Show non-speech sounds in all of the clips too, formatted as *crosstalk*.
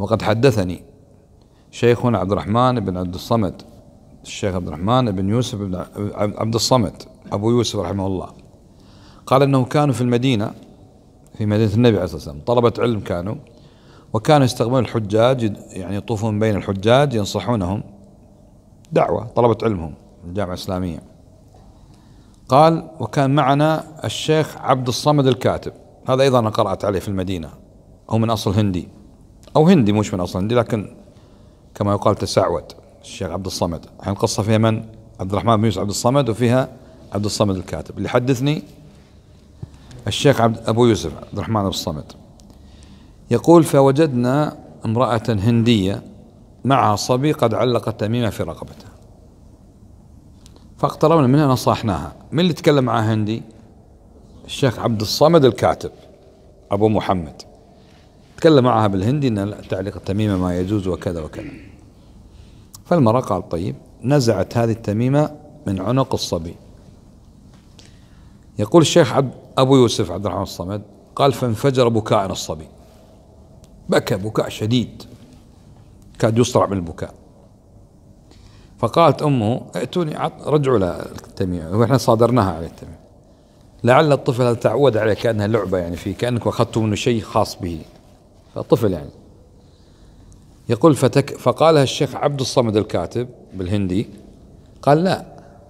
وقد حدثني شيخنا عبد الرحمن بن عبد الصمد الشيخ عبد الرحمن بن يوسف بن عبد الصمد أبو يوسف رحمه الله قال أنه كانوا في المدينة في مدينة النبي عليه الصلاة والسلام طلبة علم كانوا وكانوا يستقبلون الحجاج يعني يطوفون بين الحجاج ينصحونهم دعوة طلبة علمهم الجامعة الإسلامية قال وكان معنا الشيخ عبد الصمد الكاتب هذا أيضا قرأت عليه في المدينة هو من أصل هندي أو هندي مش من أصل هندي لكن كما يقال تسعود الشيخ عبد الصمد الحين قصة فيها من عبد الرحمن بن يوسف عبد الصمد وفيها عبد الصمد الكاتب اللي حدثني الشيخ عبد أبو يوسف عبد الرحمن بن الصمد يقول فوجدنا امرأة هندية معها صبي قد علق تميمة في رقبته فاقتربنا منها نصحناها من اللي تكلم معها هندي الشيخ عبد الصمد الكاتب أبو محمد تكلم معها بالهندي ان تعليق التميمه ما يجوز وكذا وكذا فالمراه قال طيب نزعت هذه التميمه من عنق الصبي يقول الشيخ عبد ابو يوسف عبد الرحمن الصمد قال فانفجر بكاء الصبي بكى بكاء شديد كاد يصرع من البكاء فقالت امه ائتوني رجعوا للتميمه واحنا صادرناها على التميمه لعل الطفل هذا تعود عليه كانها لعبه يعني فيه كانك اخذتوا منه شيء خاص به فطفل يعني يقول فتك فقالها الشيخ عبد الصمد الكاتب بالهندي قال لا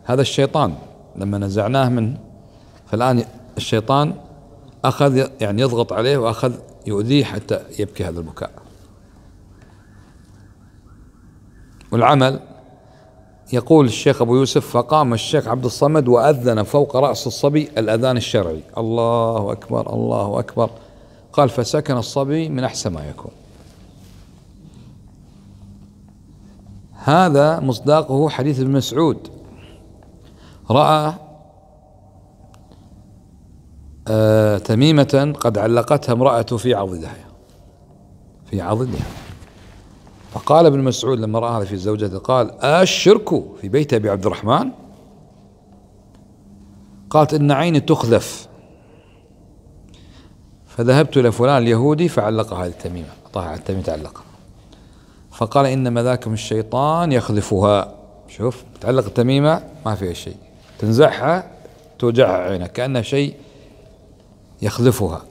هذا الشيطان لما نزعناه من فالآن الشيطان أخذ يعني يضغط عليه وأخذ يؤذيه حتى يبكي هذا البكاء والعمل يقول الشيخ أبو يوسف فقام الشيخ عبد الصمد وأذن فوق رأس الصبي الأذان الشرعي الله أكبر الله أكبر قال فسكن الصبي من أحسن ما يكون هذا مصداقه حديث ابن مسعود رأى آه تميمة قد علقتها امرأة في عضدها في عضدها فقال ابن مسعود لما رأى هذا في زوجته قال الشرك في بيت أبي عبد الرحمن قالت إن عيني تخذف فذهبت إلى فلان اليهودي فعلقها هذه التميمة أعطاها التميمة تعلقها فقال إنما ذاك من الشيطان يخذفها شوف تعلق التميمة ما فيها شيء تنزعها توجعها عينك كأنها شيء يخذفها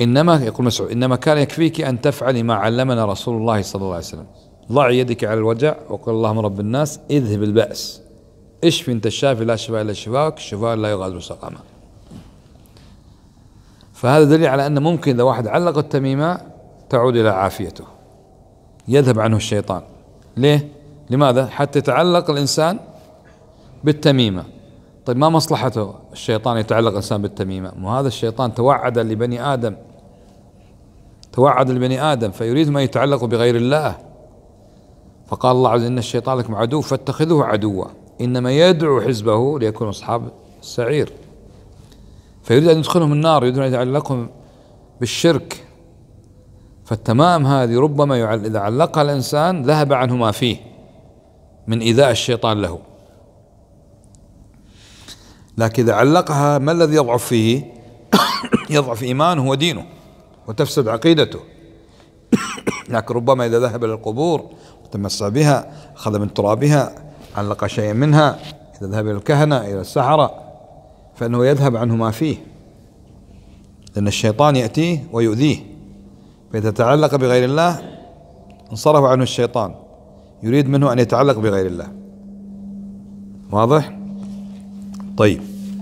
إنما يقول مسعود إنما كان يكفيك أن تفعلي ما علمنا رسول الله صلى الله عليه وسلم ضعي يدك على الوجع وقل اللهم رب الناس اذهب البأس اشفي أنت الشافي لا شفاء إلا شفاءك شفاء لا يغادر سقما فهذا دليل على أن ممكن إذا واحد علق التميمة تعود إلى عافيته يذهب عنه الشيطان ليه؟ لماذا؟ حتى يتعلق الإنسان بالتميمة طيب ما مصلحته الشيطان يتعلق الإنسان بالتميمة وهذا الشيطان توعد لبني آدم توعد لبني آدم فيريد ما يتعلق بغير الله فقال الله عز وجل إن الشيطان لكم عدو فاتخذوه عدوا إنما يدعو حزبه ليكونوا أصحاب السعير فيريد أن يدخلهم النار يريد أن يتعلقهم بالشرك فالتمام هذه ربما يعل إذا علقها الإنسان ذهب عنه ما فيه من إيذاء الشيطان له لكن إذا علقها ما الذي يضعف فيه *coughs* يضعف إيمانه ودينه وتفسد عقيدته *coughs* لكن ربما إذا ذهب إلى القبور وتمسى بها أخذ من ترابها علق شيئا منها إذا ذهب إلى الكهنة إلى السحرة فإنه يذهب عنه ما فيه لأن الشيطان يأتيه ويؤذيه فإذا تعلق بغير الله انصرف عنه الشيطان يريد منه أن يتعلق بغير الله واضح؟ طيب